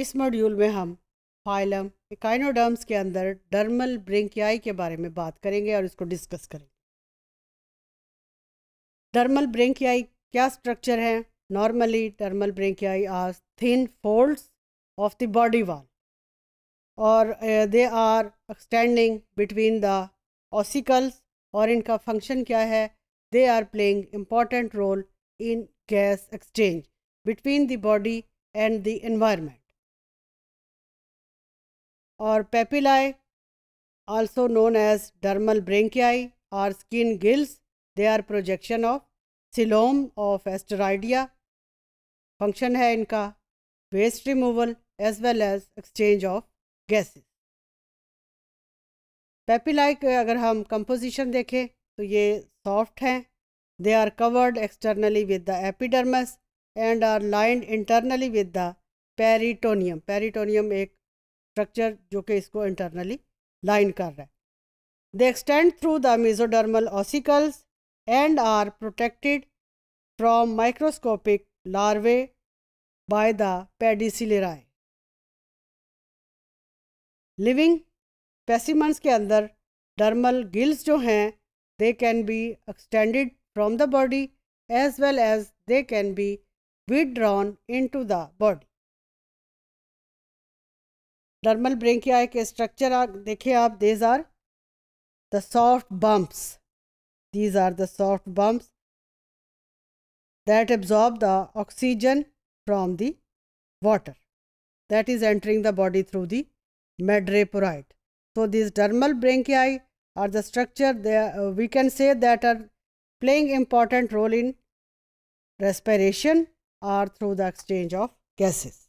इस मॉड्यूल में हम फाइलम इकाइनोडर्म्स के अंदर डर्मल ब्रेंकियाई के बारे में बात करेंगे और इसको डिस्कस करेंगे डर्मल ब्रेंकियाई क्या स्ट्रक्चर है normally dermal branchiae are thin folds of the body wall और they are extending between the ossicles और इनका फंक्शन क्या है they are playing important role in gas exchange between the body and the environment और papillae also known as dermal branchiae और skin gills they are projection of coelom of Asteroidea function है इनका waste removal as well as exchange of gases papillae के अगर हम composition देखें तो ये सॉफ्ट हैं they are covered externally with the epidermis and are lined internally with the peritoneum peritoneum एक स्ट्रक्चर जो कि इसको इंटरनली लाइन कर रहा है they extend through the mesodermal ossicles and are protected from microscopic larvae by the pedicellariae living specimens के अंदर dermal gills जो हैं they can be extended from the body as well as they can be withdrawn in into the body dermal branchia एक structure देखिए आप these are the soft bumps these are the soft bumps that absorb the oxygen from the water that is entering the body through the madreporite so this dermal branchia are the structure we can say that are playing important role in respiration are through the exchange of gases